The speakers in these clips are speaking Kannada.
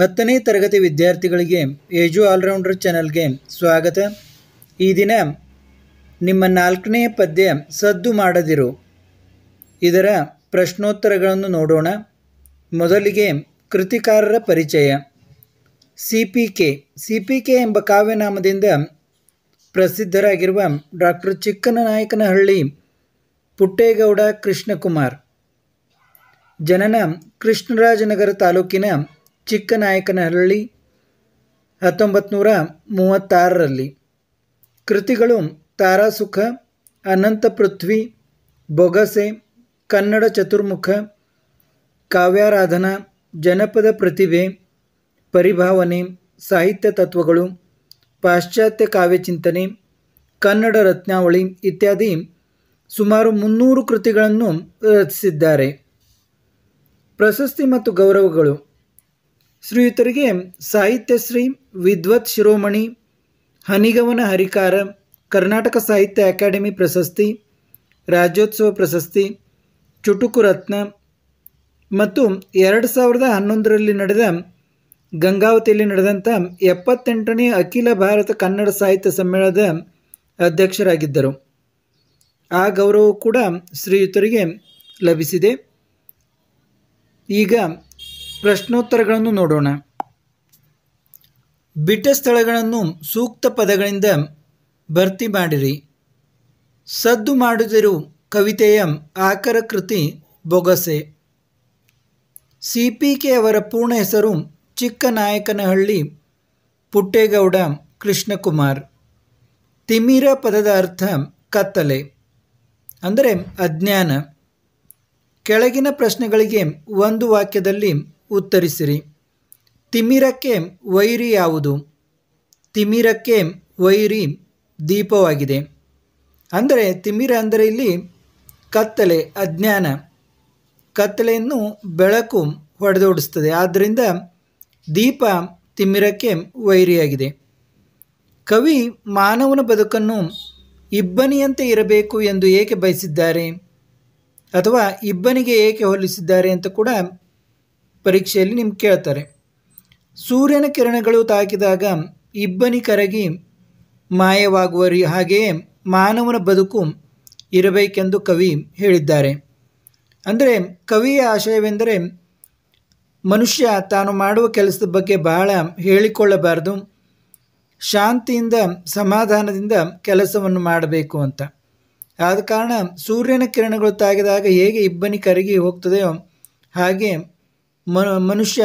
ಹತ್ತನೇ ತರಗತಿ ವಿದ್ಯಾರ್ಥಿಗಳಿಗೆ ಏಜು ಆಲ್ರೌಂಡರ್ ಚಾನಲ್ಗೆ ಸ್ವಾಗತ ಈ ದಿನ ನಿಮ್ಮ ನಾಲ್ಕನೇ ಪದ್ಯ ಸದ್ದು ಮಾಡದಿರು ಇದರ ಪ್ರಶ್ನೋತ್ತರಗಳನ್ನು ನೋಡೋಣ ಮೊದಲಿಗೆ ಕೃತಿಕಾರರ ಪರಿಚಯ C P K C P K ಎಂಬ ಕಾವ್ಯನಾಮದಿಂದ ಪ್ರಸಿದ್ಧರಾಗಿರುವ ಡಾಕ್ಟರ್ ಚಿಕ್ಕನನಾಯಕನಹಳ್ಳಿ ಪುಟ್ಟೇಗೌಡ ಕೃಷ್ಣಕುಮಾರ್ ಜನನ ಕೃಷ್ಣರಾಜನಗರ ತಾಲೂಕಿನ ಚಿಕ್ಕನಾಯಕನಹಳ್ಳಿ ಹತ್ತೊಂಬತ್ತು ನೂರ ಮೂವತ್ತಾರರಲ್ಲಿ ಕೃತಿಗಳು ತಾರಾಸುಖ ಅನಂತ ಪೃಥ್ವಿ ಬೊಗಸೆ ಕನ್ನಡ ಚತುರ್ಮುಖ ಕಾವ್ಯಾರಾಧನಾ ಜನಪದ ಪ್ರತಿಭೆ ಪರಿಭಾವನೆ ಸಾಹಿತ್ಯ ತತ್ವಗಳು ಪಾಶ್ಚಾತ್ಯ ಕಾವ್ಯಚಿಂತನೆ ಕನ್ನಡ ರತ್ನಾವಳಿ ಇತ್ಯಾದಿ ಸುಮಾರು ಮುನ್ನೂರು ಕೃತಿಗಳನ್ನು ರಚಿಸಿದ್ದಾರೆ ಪ್ರಶಸ್ತಿ ಮತ್ತು ಗೌರವಗಳು ಶ್ರೀಯುತರಿಗೆ ಸಾಹಿತ್ಯಶ್ರೀ ವಿದ್ವತ್ ಶಿರೋಮಣಿ ಹನಿಗವನ ಹರಿಕಾರ ಕರ್ನಾಟಕ ಸಾಹಿತ್ಯ ಅಕಾಡೆಮಿ ಪ್ರಶಸ್ತಿ ರಾಜ್ಯೋತ್ಸವ ಪ್ರಶಸ್ತಿ ಚುಟುಕು ರತ್ನ ಮತ್ತು ಎರಡು ಸಾವಿರದ ಹನ್ನೊಂದರಲ್ಲಿ ನಡೆದ ಗಂಗಾವತಿಯಲ್ಲಿ ನಡೆದಂಥ ಎಪ್ಪತ್ತೆಂಟನೇ ಅಖಿಲ ಭಾರತ ಕನ್ನಡ ಸಾಹಿತ್ಯ ಸಮ್ಮೇಳನದ ಅಧ್ಯಕ್ಷರಾಗಿದ್ದರು ಆ ಗೌರವ ಕೂಡ ಶ್ರೀಯುತರಿಗೆ ಲಭಿಸಿದೆ ಈಗ ಪ್ರಶ್ನೋತ್ತರಗಳನ್ನು ನೋಡೋಣ ಬಿಟ್ಟ ಸ್ಥಳಗಳನ್ನು ಸೂಕ್ತ ಪದಗಳಿಂದ ಭರ್ತಿ ಮಾಡಿರಿ ಸದ್ದು ಮಾಡಿದಿರು ಕವಿತೆಯ ಆಕರ ಕೃತಿ ಬೊಗಸೆ ಸಿ ಪಿ ಕೆ ಅವರ ಪೂರ್ಣ ಹೆಸರು ಚಿಕ್ಕನಾಯಕನಹಳ್ಳಿ ಪುಟ್ಟೇಗೌಡ ಕೃಷ್ಣಕುಮಾರ್ ತಿಮಿರ ಪದದ ಅರ್ಥ ಕತ್ತಲೆ ಅಂದರೆ ಅಜ್ಞಾನ ಕೆಳಗಿನ ಪ್ರಶ್ನೆಗಳಿಗೆ ಒಂದು ವಾಕ್ಯದಲ್ಲಿ ಉತ್ತರಿಸಿರಿ ತಿಮಿರಕ್ಕೆ ವೈರಿ ಯಾವುದು ತಿಮಿರಕ್ಕೆ ವೈರಿ ದೀಪವಾಗಿದೆ ಅಂದರೆ ತಿಮಿರ ಅಂದರೆ ಇಲ್ಲಿ ಕತ್ತಲೆ ಅಜ್ಞಾನ ಕತ್ತಲೆಯನ್ನು ಬೆಳಕು ಹೊಡೆದೋಡಿಸ್ತದೆ ಆದ್ದರಿಂದ ದೀಪ ತಿಮಿರಕ್ಕೆ ವೈರಿಯಾಗಿದೆ ಕವಿ ಮಾನವನ ಬದುಕನ್ನು ಇಬ್ಬನಿಯಂತೆ ಇರಬೇಕು ಎಂದು ಏಕೆ ಬಯಸಿದ್ದಾರೆ ಅಥವಾ ಇಬ್ಬನಿಗೆ ಏಕೆ ಹೋಲಿಸಿದ್ದಾರೆ ಅಂತ ಕೂಡ ಪರೀಕ್ಷೆಯಲ್ಲಿ ನಿಮ್ಗೆ ಕೇಳ್ತಾರೆ ಸೂರ್ಯನ ಕಿರಣಗಳು ತಾಕಿದಾಗ ಇಬ್ಬನಿ ಕರಗಿ ಮಾಯವಾಗುವ ರೀ ಹಾಗೆಯೇ ಮಾನವನ ಬದುಕು ಇರಬೇಕೆಂದು ಕವಿ ಹೇಳಿದ್ದಾರೆ ಅಂದರೆ ಕವಿಯ ಆಶಯವೆಂದರೆ ಮನುಷ್ಯ ತಾನು ಮಾಡುವ ಕೆಲಸದ ಬಗ್ಗೆ ಬಹಳ ಹೇಳಿಕೊಳ್ಳಬಾರದು ಶಾಂತಿಯಿಂದ ಸಮಾಧಾನದಿಂದ ಕೆಲಸವನ್ನು ಮಾಡಬೇಕು ಅಂತ ಆದ ಕಾರಣ ಸೂರ್ಯನ ಕಿರಣಗಳು ತಾಗಿದಾಗ ಹೇಗೆ ಇಬ್ಬನಿ ಕರಗಿ ಹೋಗ್ತದೆಯೋ ಹಾಗೆ ಮನುಷ್ಯ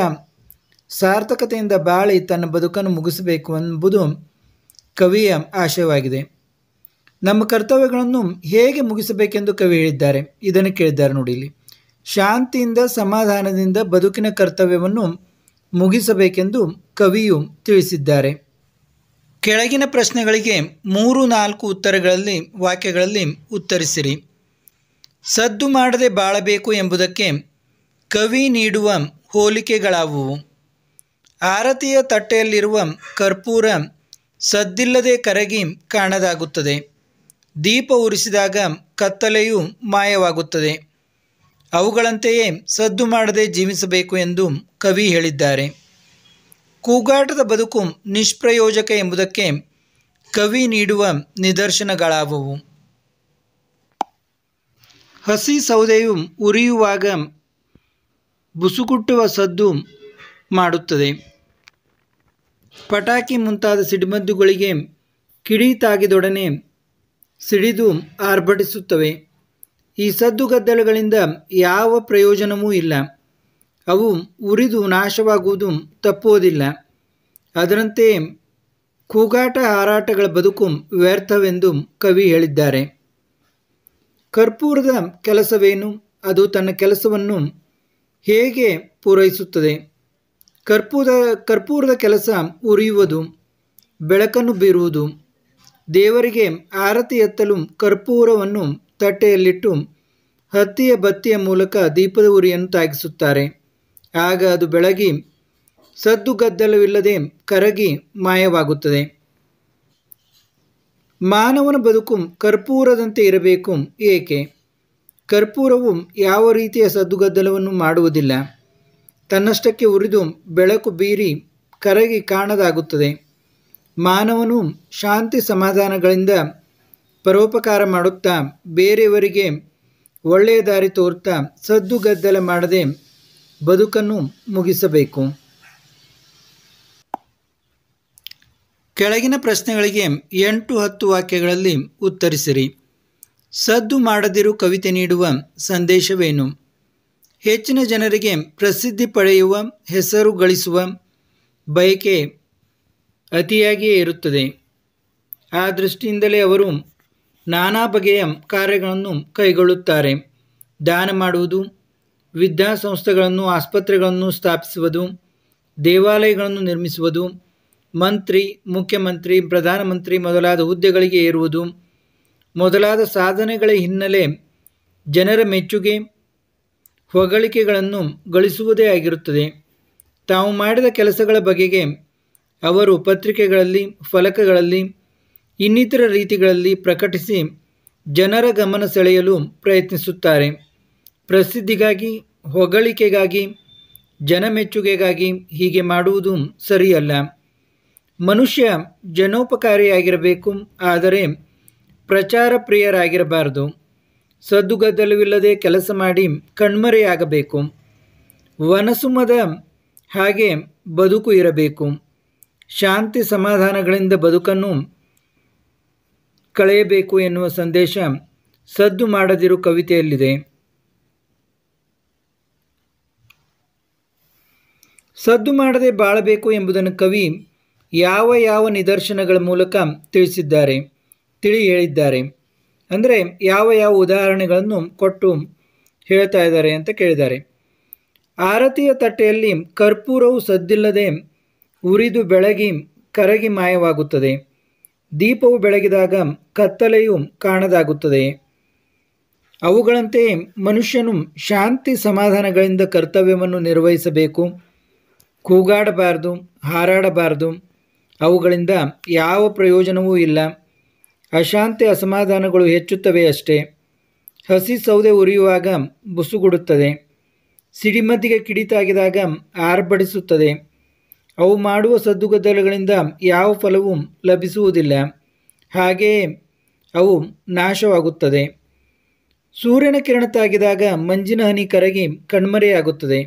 ಸಾರ್ಥಕತೆಯಿಂದ ಬಾಳಿ ತನ್ನ ಬದುಕನ್ನು ಮುಗಿಸಬೇಕು ಎಂಬುದು ಕವಿಯ ಆಶಯವಾಗಿದೆ ನಮ್ಮ ಕರ್ತವ್ಯಗಳನ್ನು ಹೇಗೆ ಮುಗಿಸಬೇಕೆಂದು ಕವಿ ಹೇಳಿದ್ದಾರೆ ಇದನ್ನು ಕೇಳಿದ್ದಾರೆ ನೋಡಿ ಇಲ್ಲಿ ಶಾಂತಿಯಿಂದ ಸಮಾಧಾನದಿಂದ ಬದುಕಿನ ಕರ್ತವ್ಯವನ್ನು ಮುಗಿಸಬೇಕೆಂದು ಕವಿಯು ತಿಳಿಸಿದ್ದಾರೆ ಕೆಳಗಿನ ಪ್ರಶ್ನೆಗಳಿಗೆ ಮೂರು ನಾಲ್ಕು ಉತ್ತರಗಳಲ್ಲಿ ವಾಕ್ಯಗಳಲ್ಲಿ ಉತ್ತರಿಸಿರಿ ಸದ್ದು ಮಾಡದೆ ಬಾಳಬೇಕು ಎಂಬುದಕ್ಕೆ ಕವಿ ನೀಡುವ ಹೋಲಿಕೆಗಳಾವುವು ಆರತಿಯ ತಟ್ಟೆಯಲ್ಲಿರುವ ಕರ್ಪೂರ ಸದ್ದಿಲ್ಲದೆ ಕರಗಿ ಕಾಣದಾಗುತ್ತದೆ ದೀಪ ಉರಿಸಿದಾಗ ಕತ್ತಲೆಯು ಮಾಯವಾಗುತ್ತದೆ ಅವುಗಳಂತೆಯೇ ಸದ್ದು ಮಾಡದೆ ಜೀವಿಸಬೇಕು ಎಂದು ಕವಿ ಹೇಳಿದ್ದಾರೆ ಕೂಗಾಟದ ಬದುಕು ನಿಷ್ಪ್ರಯೋಜಕ ಎಂಬುದಕ್ಕೆ ಕವಿ ನೀಡುವ ನಿದರ್ಶನಗಳಾವುವು ಹಸಿ ಸೌದೆಯು ಉರಿಯುವಾಗ ಬುಸುಗುಟ್ಟುವ ಸದ್ದು ಮಾಡುತ್ತದೆ ಪಟಾಕಿ ಮುಂತಾದ ಸಿಡಿಮದ್ದುಗಳಿಗೆ ತಾಗಿದೊಡನೆ ಸಿಡಿದು ಆರ್ಭಟಿಸುತ್ತವೆ ಈ ಸದ್ದುಗದ್ದಲಗಳಿಂದ ಯಾವ ಪ್ರಯೋಜನವೂ ಇಲ್ಲ ಅವು ಉರಿದು ನಾಶವಾಗುವುದು ತಪ್ಪುವುದಿಲ್ಲ ಅದರಂತೆ ಕೂಗಾಟ ಹಾರಾಟಗಳ ಬದುಕು ವ್ಯರ್ಥವೆಂದು ಕವಿ ಹೇಳಿದ್ದಾರೆ ಕರ್ಪೂರದ ಕೆಲಸವೇನು ಅದು ತನ್ನ ಕೆಲಸವನ್ನು ಹೇಗೆ ಪೂರೈಸುತ್ತದೆ ಕರ್ಪೂರ ಕರ್ಪೂರದ ಕೆಲಸ ಉರಿಯುವುದು ಬೆಳಕನ್ನು ಬೀರುವುದು ದೇವರಿಗೆ ಆರತಿ ಎತ್ತಲು ಕರ್ಪೂರವನ್ನು ತಟ್ಟೆಯಲ್ಲಿಟ್ಟು ಹತ್ತಿಯ ಬತ್ತಿಯ ಮೂಲಕ ದೀಪದ ಉರಿಯನ್ನು ತಾಗಿಸುತ್ತಾರೆ ಆಗ ಅದು ಬೆಳಗಿ ಸದ್ದು ಕರಗಿ ಮಾಯವಾಗುತ್ತದೆ ಮಾನವನ ಬದುಕು ಕರ್ಪೂರದಂತೆ ಇರಬೇಕು ಏಕೆ ಕರ್ಪೂರವು ಯಾವ ರೀತಿಯ ಸದ್ದುಗದ್ದಲವನ್ನು ಮಾಡುವುದಿಲ್ಲ ತನ್ನಷ್ಟಕ್ಕೆ ಉರಿದು ಬೆಳಕು ಬೀರಿ ಕರಗಿ ಕಾಣದಾಗುತ್ತದೆ ಮಾನವನು ಶಾಂತಿ ಸಮಾಧಾನಗಳಿಂದ ಪರೋಪಕಾರ ಮಾಡುತ್ತಾ ಬೇರೆಯವರಿಗೆ ಒಳ್ಳೆಯ ದಾರಿ ತೋರ್ತಾ ಸದ್ದುಗದ್ದಲ ಮಾಡದೆ ಬದುಕನ್ನು ಮುಗಿಸಬೇಕು ಕೆಳಗಿನ ಪ್ರಶ್ನೆಗಳಿಗೆ ಎಂಟು ಹತ್ತು ವಾಕ್ಯಗಳಲ್ಲಿ ಉತ್ತರಿಸಿರಿ ಸದ್ದು ಮಾಡದಿರು ಕವಿತೆ ನೀಡುವ ಸಂದೇಶವೇನು ಹೆಚ್ಚಿನ ಜನರಿಗೆ ಪ್ರಸಿದ್ಧಿ ಪಡೆಯುವ ಹೆಸರು ಗಳಿಸುವ ಬಯಕೆ ಅತಿಯಾಗಿಯೇ ಇರುತ್ತದೆ ಆ ದೃಷ್ಟಿಯಿಂದಲೇ ಅವರು ನಾನಾ ಬಗೆಯ ಕಾರ್ಯಗಳನ್ನು ಕೈಗೊಳ್ಳುತ್ತಾರೆ ದಾನ ಮಾಡುವುದು ವಿದ್ಯಾಸಂಸ್ಥೆಗಳನ್ನು ಆಸ್ಪತ್ರೆಗಳನ್ನು ಸ್ಥಾಪಿಸುವುದು ದೇವಾಲಯಗಳನ್ನು ನಿರ್ಮಿಸುವುದು ಮಂತ್ರಿ ಮುಖ್ಯಮಂತ್ರಿ ಪ್ರಧಾನಮಂತ್ರಿ ಮೊದಲಾದ ಹುದ್ದೆಗಳಿಗೆ ಏರುವುದು ಮೊದಲಾದ ಸಾಧನೆಗಳ ಹಿನ್ನೆಲೆ ಜನರ ಮೆಚ್ಚುಗೆ ಹೊಗಳಿಕೆಗಳನ್ನು ಗಳಿಸುವುದೇ ಆಗಿರುತ್ತದೆ ತಾವು ಮಾಡಿದ ಕೆಲಸಗಳ ಬಗೆಗೆ ಅವರು ಪತ್ರಿಕೆಗಳಲ್ಲಿ ಫಲಕಗಳಲ್ಲಿ ಇನ್ನಿತರ ರೀತಿಗಳಲ್ಲಿ ಪ್ರಕಟಿಸಿ ಜನರ ಗಮನ ಸೆಳೆಯಲು ಪ್ರಯತ್ನಿಸುತ್ತಾರೆ ಪ್ರಸಿದ್ಧಿಗಾಗಿ ಹೊಗಳಿಕೆಗಾಗಿ ಜನಮೆಚ್ಚುಗೆಗಾಗಿ ಹೀಗೆ ಮಾಡುವುದು ಸರಿಯಲ್ಲ ಮನುಷ್ಯ ಜನೋಪಕಾರಿಯಾಗಿರಬೇಕು ಆದರೆ ಪ್ರಚಾರ ಪ್ರಿಯರಾಗಿರಬಾರ್ದು ಸದ್ದುಗದ್ದಲವಿಲ್ಲದೆ ಕೆಲಸ ಮಾಡಿ ಕಣ್ಮರೆಯಾಗಬೇಕು ವನಸುಮದ ಹಾಗೆ ಬದುಕು ಇರಬೇಕು ಶಾಂತಿ ಸಮಾಧಾನಗಳಿಂದ ಬದುಕನ್ನು ಕಳೆಯಬೇಕು ಎನ್ನುವ ಸಂದೇಶ ಸದ್ದು ಮಾಡದಿರು ಕವಿತೆಯಲ್ಲಿದೆ ಸದ್ದು ಮಾಡದೆ ಬಾಳಬೇಕು ಎಂಬುದನ್ನು ಕವಿ ಯಾವ ಯಾವ ನಿದರ್ಶನಗಳ ಮೂಲಕ ತಿಳಿಸಿದ್ದಾರೆ ತಿಳಿ ಹೇಳಿದ್ದಾರೆ ಅಂದರೆ ಯಾವ ಯಾವ ಉದಾಹರಣೆಗಳನ್ನು ಕೊಟ್ಟು ಹೇಳ್ತಾ ಇದ್ದಾರೆ ಅಂತ ಕೇಳಿದ್ದಾರೆ ಆರತಿಯ ತಟ್ಟೆಯಲ್ಲಿ ಕರ್ಪೂರವು ಸದ್ದಿಲ್ಲದೆ ಉರಿದು ಬೆಳಗಿ ಕರಗಿ ಮಾಯವಾಗುತ್ತದೆ ದೀಪವು ಬೆಳಗಿದಾಗ ಕತ್ತಲೆಯು ಕಾಣದಾಗುತ್ತದೆ ಅವುಗಳಂತೆಯೇ ಮನುಷ್ಯನು ಶಾಂತಿ ಸಮಾಧಾನಗಳಿಂದ ಕರ್ತವ್ಯವನ್ನು ನಿರ್ವಹಿಸಬೇಕು ಕೂಗಾಡಬಾರದು ಹಾರಾಡಬಾರದು ಅವುಗಳಿಂದ ಯಾವ ಪ್ರಯೋಜನವೂ ಇಲ್ಲ ಅಶಾಂತಿ ಅಸಮಾಧಾನಗಳು ಹೆಚ್ಚುತ್ತವೆ ಅಷ್ಟೇ ಹಸಿ ಸೌದೆ ಉರಿಯುವಾಗ ಬುಸುಗುಡುತ್ತದೆ ಸಿಡಿಮದ್ದಿಗೆ ಕಿಡಿತಾಗಿದಾಗ ಆರ್ಭಡಿಸುತ್ತದೆ ಅವು ಮಾಡುವ ಸದ್ದುಗದ್ದಲುಗಳಿಂದ ಯಾವ ಫಲವೂ ಲಭಿಸುವುದಿಲ್ಲ ಹಾಗೆಯೇ ಅವು ನಾಶವಾಗುತ್ತದೆ ಸೂರ್ಯನ ಕಿರಣ ತಾಗಿದಾಗ ಮಂಜಿನ ಹನಿ ಕರಗಿ ಕಣ್ಮರೆಯಾಗುತ್ತದೆ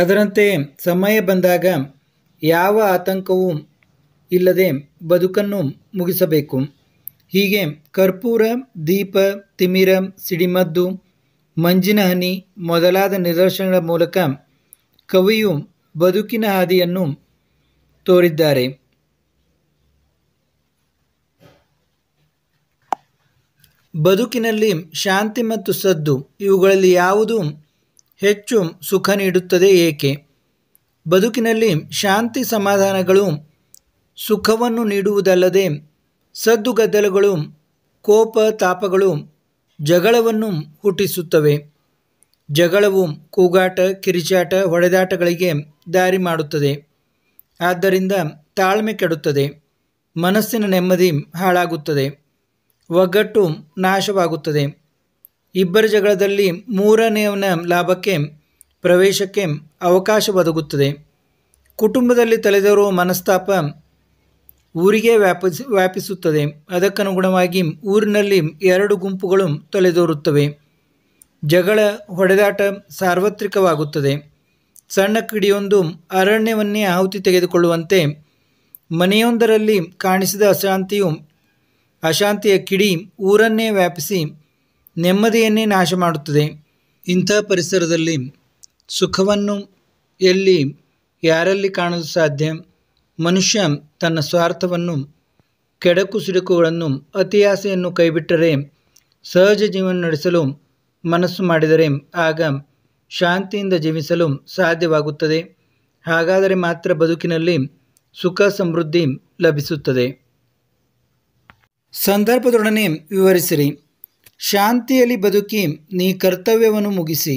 ಅದರಂತೆ ಸಮಯ ಬಂದಾಗ ಯಾವ ಆತಂಕವೂ ಇಲ್ಲದೆ ಬದುಕನ್ನು ಮುಗಿಸಬೇಕು ಹೀಗೆ ಕರ್ಪೂರ ದೀಪ ತಿಮಿರ ಸಿಡಿಮದ್ದು ಮಂಜಿನ ಹನಿ ಮೊದಲಾದ ನಿದರ್ಶನಗಳ ಮೂಲಕ ಕವಿಯು ಬದುಕಿನ ಹಾದಿಯನ್ನು ತೋರಿದ್ದಾರೆ ಬದುಕಿನಲ್ಲಿ ಶಾಂತಿ ಮತ್ತು ಸದ್ದು ಇವುಗಳಲ್ಲಿ ಯಾವುದು ಹೆಚ್ಚು ಸುಖ ನೀಡುತ್ತದೆ ಏಕೆ ಬದುಕಿನಲ್ಲಿ ಶಾಂತಿ ಸಮಾಧಾನಗಳು ಸುಖವನ್ನು ನೀಡುವುದಲ್ಲದೆ ಸದ್ದುಗದ್ದಲಗಳು ಕೋಪ ತಾಪಗಳು ಜಗಳವನ್ನು ಹುಟ್ಟಿಸುತ್ತವೆ ಜಗಳವು ಕೂಗಾಟ ಕಿರಿಚಾಟ ಹೊಡೆದಾಟಗಳಿಗೆ ದಾರಿ ಮಾಡುತ್ತದೆ ಆದ್ದರಿಂದ ತಾಳ್ಮೆ ಕೆಡುತ್ತದೆ ಮನಸ್ಸಿನ ನೆಮ್ಮದಿ ಹಾಳಾಗುತ್ತದೆ ಒಗ್ಗಟ್ಟು ನಾಶವಾಗುತ್ತದೆ ಇಬ್ಬರ ಜಗಳದಲ್ಲಿ ಮೂರನೆಯವನ ಲಾಭಕ್ಕೆ ಪ್ರವೇಶಕ್ಕೆ ಅವಕಾಶ ಒದಗುತ್ತದೆ ಕುಟುಂಬದಲ್ಲಿ ತಲೆದೋರುವ ಮನಸ್ತಾಪ ಊರಿಗೆ ವ್ಯಾಪಿಸಿ ವ್ಯಾಪಿಸುತ್ತದೆ ಅದಕ್ಕನುಗುಣವಾಗಿ ಊರಿನಲ್ಲಿ ಎರಡು ಗುಂಪುಗಳು ತಲೆದೋರುತ್ತವೆ ಜಗಳ ಹೊಡೆದಾಟ ಸಾರ್ವತ್ರಿಕವಾಗುತ್ತದೆ ಸಣ್ಣ ಕಿಡಿಯೊಂದು ಅರಣ್ಯವನ್ನೇ ಆಹುತಿ ತೆಗೆದುಕೊಳ್ಳುವಂತೆ ಮನೆಯೊಂದರಲ್ಲಿ ಕಾಣಿಸಿದ ಅಶಾಂತಿಯು ಅಶಾಂತಿಯ ಕಿಡಿ ಊರನ್ನೇ ವ್ಯಾಪಿಸಿ ನೆಮ್ಮದಿಯನ್ನೇ ನಾಶ ಮಾಡುತ್ತದೆ ಇಂಥ ಪರಿಸರದಲ್ಲಿ ಸುಖವನ್ನು ಎಲ್ಲಿ ಯಾರಲ್ಲಿ ಕಾಣಲು ಸಾಧ್ಯ ಮನುಷ್ಯ ತನ್ನ ಸ್ವಾರ್ಥವನ್ನು ಕೆಡಕು ಸಿಡುಕುಗಳನ್ನು ಅತಿಯಾಸೆಯನ್ನು ಕೈಬಿಟ್ಟರೆ ಸಹಜ ಜೀವನ ನಡೆಸಲು ಮನಸ್ಸು ಮಾಡಿದರೆ ಆಗ ಶಾಂತಿಯಿಂದ ಜೀವಿಸಲು ಸಾಧ್ಯವಾಗುತ್ತದೆ ಹಾಗಾದರೆ ಮಾತ್ರ ಬದುಕಿನಲ್ಲಿ ಸುಖ ಸಮೃದ್ಧಿ ಲಭಿಸುತ್ತದೆ ಸಂದರ್ಭದೊಡನೆ ವಿವರಿಸಿರಿ ಶಾಂತಿಯಲ್ಲಿ ಬದುಕಿ ನೀ ಕರ್ತವ್ಯವನ್ನು ಮುಗಿಸಿ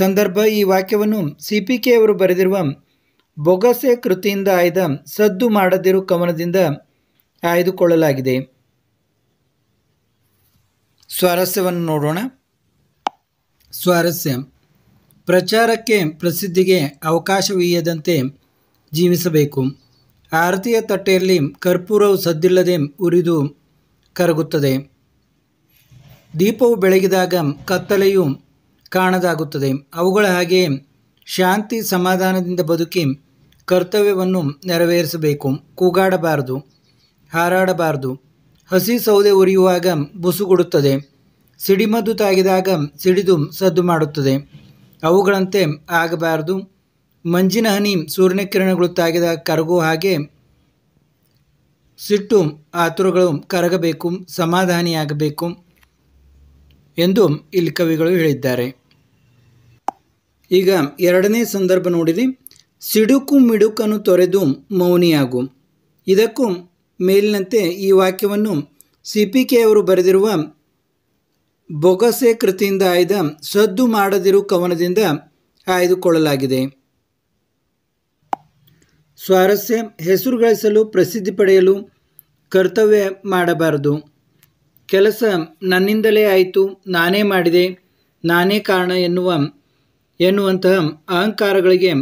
ಸಂದರ್ಭ ಈ ವಾಕ್ಯವನ್ನು ಸಿ ಪಿ ಕೆ ಅವರು ಬರೆದಿರುವ ಬೊಗಸೆ ಕೃತಿಯಿಂದ ಆಯ್ದ ಸದ್ದು ಮಾಡದಿರು ಕವನದಿಂದ ಆಯ್ದುಕೊಳ್ಳಲಾಗಿದೆ ಸ್ವಾರಸ್ಯವನ್ನು ನೋಡೋಣ ಸ್ವಾರಸ್ಯ ಪ್ರಚಾರಕ್ಕೆ ಪ್ರಸಿದ್ಧಿಗೆ ಅವಕಾಶವೀಯದಂತೆ ಜೀವಿಸಬೇಕು ಆರತಿಯ ತಟ್ಟೆಯಲ್ಲಿ ಕರ್ಪೂರವು ಸದ್ದಿಲ್ಲದೆ ಉರಿದು ಕರಗುತ್ತದೆ ದೀಪವು ಬೆಳಗಿದಾಗ ಕತ್ತಲೆಯು ಕಾಣದಾಗುತ್ತದೆ ಅವುಗಳ ಹಾಗೆಯೇ ಶಾಂತಿ ಸಮಾಧಾನದಿಂದ ಬದುಕಿ ಕರ್ತವ್ಯವನ್ನು ನೆರವೇರಿಸಬೇಕು ಕೂಗಾಡಬಾರದು ಹಾರಾಡಬಾರದು ಹಸಿ ಸೌದೆ ಉರಿಯುವಾಗ ಬುಸುಗುಡುತ್ತದೆ ಸಿಡಿಮದ್ದು ತಾಗಿದಾಗ ಸಿಡಿದು ಸದ್ದು ಮಾಡುತ್ತದೆ ಅವುಗಳಂತೆ ಆಗಬಾರದು ಮಂಜಿನ ಹನಿ ಸೂರ್ಯನ ಕಿರಣಗಳು ತಾಗಿದಾಗ ಕರಗುವ ಹಾಗೆ ಸಿಟ್ಟು ಆತುರಗಳು ಕರಗಬೇಕು ಸಮಾಧಾನಿಯಾಗಬೇಕು ಎಂದು ಇಲ್ಲಿ ಕವಿಗಳು ಹೇಳಿದ್ದಾರೆ ಈಗ ಎರಡನೇ ಸಂದರ್ಭ ನೋಡಿದೆ ಸಿಡುಕು ಮಿಡುಕನ್ನು ತೊರೆದು ಮೌನಿಯಾಗು ಇದಕ್ಕೂ ಮೇಲಿನಂತೆ ಈ ವಾಕ್ಯವನ್ನು ಸಿ ಪಿ ಕೆ ಅವರು ಬರೆದಿರುವ ಬೊಗಸೆ ಕೃತಿಯಿಂದ ಆಯ್ದ ಸದ್ದು ಮಾಡದಿರು ಕವನದಿಂದ ಆಯ್ದುಕೊಳ್ಳಲಾಗಿದೆ ಸ್ವಾರಸ್ಯ ಹೆಸರು ಗಳಿಸಲು ಪ್ರಸಿದ್ಧಿ ಪಡೆಯಲು ಕರ್ತವ್ಯ ಮಾಡಬಾರದು ಕೆಲಸ ನನ್ನಿಂದಲೇ ಆಯಿತು ನಾನೇ ಮಾಡಿದೆ ನಾನೇ ಕಾರಣ ಎನ್ನುವ ಎನ್ನುವಂತಹ ಅಹಂಕಾರಗಳಿಗೆ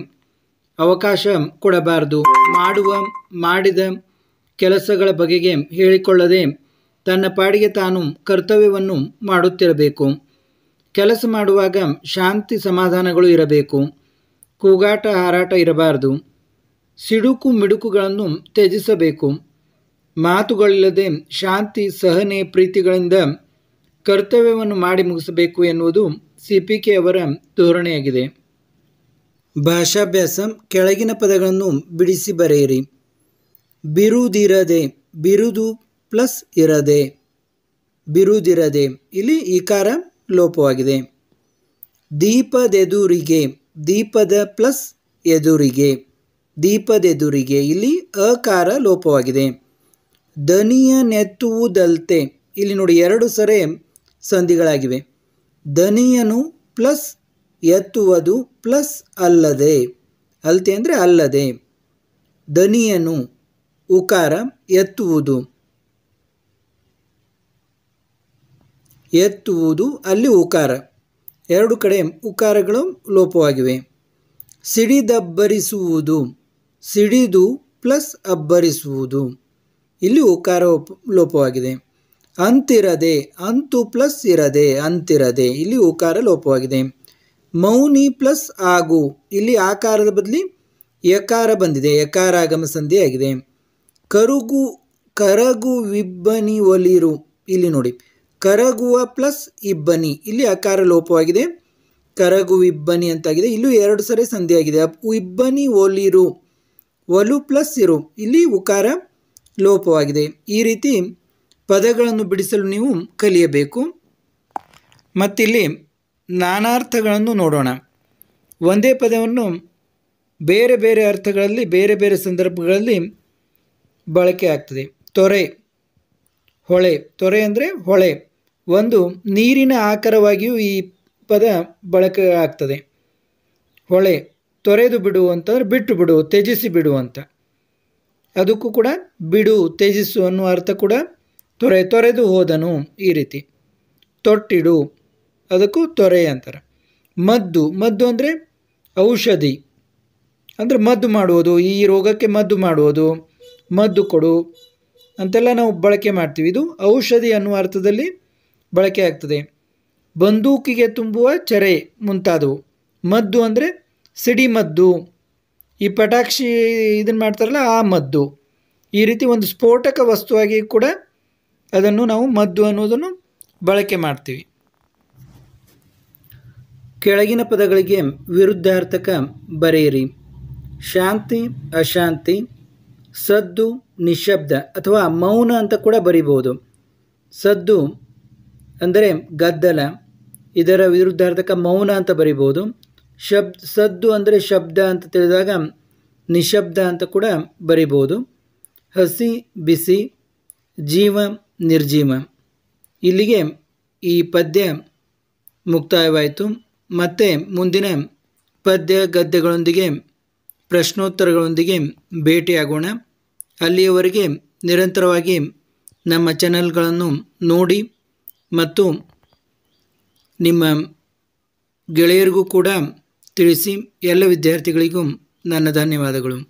ಅವಕಾಶ ಕೊಡಬಾರದು ಮಾಡುವ ಮಾಡಿದ ಕೆಲಸಗಳ ಬಗೆಗೆ ಹೇಳಿಕೊಳ್ಳದೆ ತನ್ನ ಪಾಡಿಗೆ ತಾನು ಕರ್ತವ್ಯವನ್ನು ಮಾಡುತ್ತಿರಬೇಕು ಕೆಲಸ ಮಾಡುವಾಗ ಶಾಂತಿ ಸಮಾಧಾನಗಳು ಇರಬೇಕು ಕೂಗಾಟ ಹಾರಾಟ ಇರಬಾರದು ಸಿಡುಕು ಮಿಡುಕುಗಳನ್ನು ತ್ಯಜಿಸಬೇಕು ಮಾತುಗಳಿಲ್ಲದೆ ಶಾಂತಿ ಸಹನೆ ಪ್ರೀತಿಗಳಿಂದ ಕರ್ತವ್ಯವನ್ನು ಮಾಡಿ ಮುಗಿಸಬೇಕು ಎನ್ನುವುದು ಸಿ ಪಿ ಕೆ ಅವರ ಧೋರಣೆಯಾಗಿದೆ ಭಾಷಾಭ್ಯಾಸ ಕೆಳಗಿನ ಪದಗಳನ್ನು ಬಿಡಿಸಿ ಬರೆಯಿರಿ ಬಿರುದಿರದೆ ಬಿರುದು ಪ್ಲಸ್ ಇರದೆ ಬಿರುದಿರದೆ ಇಲ್ಲಿ ಈಕಾರ ಲೋಪವಾಗಿದೆ ದೀಪದೆದುರಿಗೆ ದೀಪದ ಪ್ಲಸ್ ಎದುರಿಗೆ ದೀಪದೆದುರಿಗೆ ಇಲ್ಲಿ ಅಕಾರ ಲೋಪವಾಗಿದೆ ದನಿಯ ನೆತ್ತುವುದಲ್ತೆ ಇಲ್ಲಿ ನೋಡಿ ಎರಡು ಸರೆ ಸಂಧಿಗಳಾಗಿವೆ ದನಿಯನು ಪ್ಲಸ್ ಎತ್ತುವುದು ಪ್ಲಸ್ ಅಲ್ಲದೆ ಅಲ್ತೆ ಅಂದರೆ ಅಲ್ಲದೆ ದನಿಯನು ಉಕಾರ ಎತ್ತುವುದು ಎತ್ತುವುದು ಅಲ್ಲಿ ಉಕಾರ ಎರಡು ಕಡೆ ಉಕಾರಗಳು ಲೋಪವಾಗಿವೆ ಸಿಡಿದಬ್ಬರಿಸುವುದು ಸಿಡಿದು ಪ್ಲಸ್ ಅಬ್ಬರಿಸುವುದು ಇಲ್ಲಿ ಉಕಾರ ಲೋಪವಾಗಿದೆ ಅಂತಿರದೆ ಅಂತು ಪ್ಲಸ್ ಇರದೆ ಅಂತಿರದೆ ಇಲ್ಲಿ ಉಕಾರ ಲೋಪವಾಗಿದೆ ಮೌನಿ ಪ್ಲಸ್ ಆಗು ಇಲ್ಲಿ ಆಕಾರದ ಬದಲಿ ಯಕಾರ ಬಂದಿದೆ ಯಕಾರ ಆಗಮ ಸಂಧಿಯಾಗಿದೆ ಕರುಗು ಕರಗು ವಿಬ್ಬನಿ ಒಲಿರು ಇಲ್ಲಿ ನೋಡಿ ಕರಗುವ ಪ್ಲಸ್ ಇಬ್ಬನಿ ಇಲ್ಲಿ ಆಕಾರ ಲೋಪವಾಗಿದೆ ಕರಗು ಇಬ್ಬನಿ ಅಂತಾಗಿದೆ ಇಲ್ಲೂ ಎರಡು ಸರಿ ಸಂಧಿಯಾಗಿದೆ ಇಬ್ಬನಿ ಒಲಿರು ಒಲು ಪ್ಲಸ್ ಇರು ಇಲ್ಲಿ ಉಕಾರ ಲೋಪವಾಗಿದೆ ಈ ರೀತಿ ಪದಗಳನ್ನು ಬಿಡಿಸಲು ನೀವು ಕಲಿಯಬೇಕು ಮತ್ತಿಲ್ಲಿ ನಾನಾರ್ಥಗಳನ್ನು ನೋಡೋಣ ಒಂದೇ ಪದವನ್ನು ಬೇರೆ ಬೇರೆ ಅರ್ಥಗಳಲ್ಲಿ ಬೇರೆ ಬೇರೆ ಸಂದರ್ಭಗಳಲ್ಲಿ ಬಳಕೆ ಆಗ್ತದೆ ತೊರೆ ಹೊಳೆ ತೊರೆ ಅಂದರೆ ಹೊಳೆ ಒಂದು ನೀರಿನ ಆಕಾರವಾಗಿಯೂ ಈ ಪದ ಬಳಕೆ ಆಗ್ತದೆ ಹೊಳೆ ತೊರೆದು ಬಿಡು ಅಂತಂದರೆ ಬಿಟ್ಟು ಬಿಡು ತ್ಯಜಿಸಿ ಬಿಡು ಅಂತ ಅದಕ್ಕೂ ಕೂಡ ಬಿಡು ತ್ಯಜಿಸು ಅನ್ನುವ ಅರ್ಥ ಕೂಡ ತೊರೆ ತೊರೆದು ಹೋದನು ಈ ರೀತಿ ತೊಟ್ಟಿಡು ಅದಕ್ಕೂ ತೊರೆ ಅಂತಾರೆ ಮದ್ದು ಮದ್ದು ಅಂದರೆ ಔಷಧಿ ಅಂದರೆ ಮದ್ದು ಮಾಡುವುದು ಈ ರೋಗಕ್ಕೆ ಮದ್ದು ಮಾಡುವುದು ಮದ್ದು ಕೊಡು ಅಂತೆಲ್ಲ ನಾವು ಬಳಕೆ ಮಾಡ್ತೀವಿ ಇದು ಔಷಧಿ ಅನ್ನುವ ಅರ್ಥದಲ್ಲಿ ಬಳಕೆ ಆಗ್ತದೆ ಬಂದೂಕಿಗೆ ತುಂಬುವ ಚರೆ ಮುಂತಾದವು ಮದ್ದು ಅಂದರೆ ಸಿಡಿಮದ್ದು ಈ ಪಟಾಕ್ಷಿ ಇದನ್ನು ಮಾಡ್ತಾರಲ್ಲ ಆ ಮದ್ದು ಈ ರೀತಿ ಒಂದು ಸ್ಫೋಟಕ ವಸ್ತುವಾಗಿ ಕೂಡ ಅದನ್ನು ನಾವು ಮದ್ದು ಅನ್ನೋದನ್ನು ಬಳಕೆ ಮಾಡ್ತೀವಿ ಕೆಳಗಿನ ಪದಗಳಿಗೆ ವಿರುದ್ಧಾರ್ಥಕ ಬರೆಯಿರಿ ಶಾಂತಿ ಅಶಾಂತಿ ಸದ್ದು ನಿಶಬ್ದ ಅಥವಾ ಮೌನ ಅಂತ ಕೂಡ ಬರಿಬೋದು ಸದ್ದು ಅಂದರೆ ಗದ್ದಲ ಇದರ ವಿರುದ್ಧಾರ್ಥಕ ಮೌನ ಅಂತ ಬರಿಬೋದು ಶಬ್ ಸದ್ದು ಅಂದರೆ ಶಬ್ದ ಅಂತ ತಿಳಿದಾಗ ನಿಶಬ್ದ ಅಂತ ಕೂಡ ಬರಿಬೋದು ಹಸಿ ಬಿಸಿ ಜೀವ ನಿರ್ಜೀವ ಇಲ್ಲಿಗೆ ಈ ಪದ್ಯ ಮುಕ್ತಾಯವಾಯಿತು ಮತ್ತು ಮುಂದಿನ ಪದ್ಯ ಗದ್ಯಗಳೊಂದಿಗೆ ಪ್ರಶ್ನೋತ್ತರಗಳೊಂದಿಗೆ ಭೇಟಿಯಾಗೋಣ ಅಲ್ಲಿಯವರೆಗೆ ನಿರಂತರವಾಗಿ ನಮ್ಮ ಚಾನಲ್ಗಳನ್ನು ನೋಡಿ ಮತ್ತು ನಿಮ್ಮ ಗೆಳೆಯರಿಗೂ ಕೂಡ ತಿಳಿಸಿ ಎಲ್ಲ ವಿದ್ಯಾರ್ಥಿಗಳಿಗೂ ನನ್ನ ಧನ್ಯವಾದಗಳು